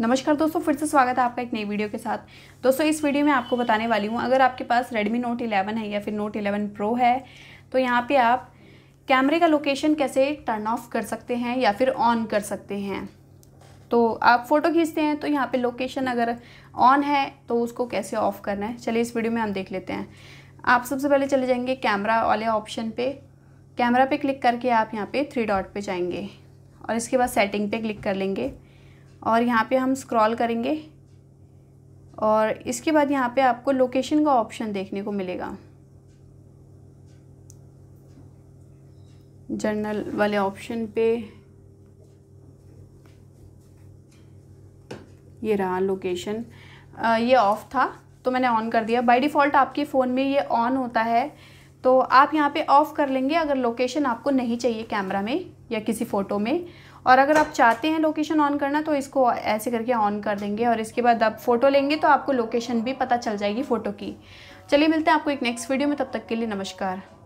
नमस्कार दोस्तों फिर से स्वागत है आपका एक नई वीडियो के साथ दोस्तों इस वीडियो में आपको बताने वाली हूँ अगर आपके पास Redmi Note 11 है या फिर Note 11 Pro है तो यहाँ पे आप कैमरे का लोकेशन कैसे टर्न ऑफ कर सकते हैं या फिर ऑन कर सकते हैं तो आप फ़ोटो खींचते हैं तो यहाँ पे लोकेशन अगर ऑन है तो उसको कैसे ऑफ़ करना है चलिए इस वीडियो में हम देख लेते हैं आप सबसे पहले चले जाएंगे कैमरा वाले ऑप्शन पे कैमरा पे क्लिक करके आप यहाँ पे थ्री डॉट पे जाएंगे और इसके बाद सेटिंग पे क्लिक कर लेंगे और यहाँ पे हम स्क्रॉल करेंगे और इसके बाद यहाँ पे आपको लोकेशन का ऑप्शन देखने को मिलेगा जर्नल वाले ऑप्शन पे ये रहा लोकेशन ये ऑफ़ था तो मैंने ऑन कर दिया बाय डिफ़ॉल्ट आपके फ़ोन में ये ऑन होता है तो आप यहाँ पे ऑफ़ कर लेंगे अगर लोकेशन आपको नहीं चाहिए कैमरा में या किसी फ़ोटो में और अगर आप चाहते हैं लोकेशन ऑन करना तो इसको ऐसे करके ऑन कर देंगे और इसके बाद आप फ़ोटो लेंगे तो आपको लोकेशन भी पता चल जाएगी फ़ोटो की चलिए मिलते हैं आपको एक नेक्स्ट वीडियो में तब तक के लिए नमस्कार